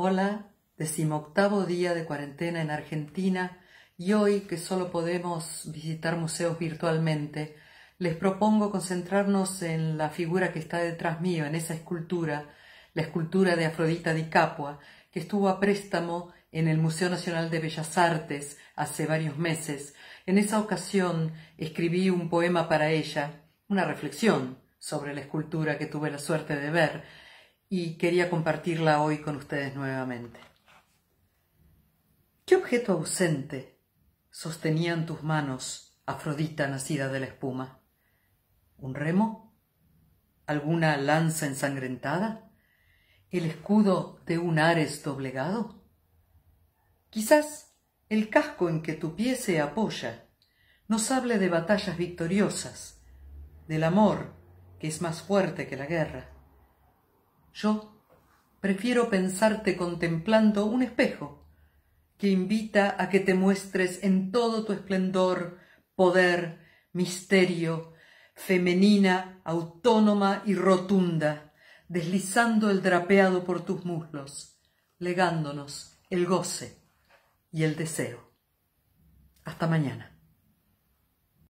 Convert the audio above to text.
Hola, decimoctavo día de cuarentena en Argentina y hoy que solo podemos visitar museos virtualmente, les propongo concentrarnos en la figura que está detrás mío, en esa escultura, la escultura de Afrodita di Capua, que estuvo a préstamo en el Museo Nacional de Bellas Artes hace varios meses. En esa ocasión escribí un poema para ella, una reflexión sobre la escultura que tuve la suerte de ver, y quería compartirla hoy con ustedes nuevamente. ¿Qué objeto ausente sostenían tus manos, Afrodita nacida de la espuma? ¿Un remo? ¿Alguna lanza ensangrentada? ¿El escudo de un Ares doblegado? Quizás el casco en que tu pie se apoya nos hable de batallas victoriosas, del amor que es más fuerte que la guerra yo prefiero pensarte contemplando un espejo que invita a que te muestres en todo tu esplendor, poder, misterio, femenina, autónoma y rotunda, deslizando el drapeado por tus muslos, legándonos el goce y el deseo. Hasta mañana.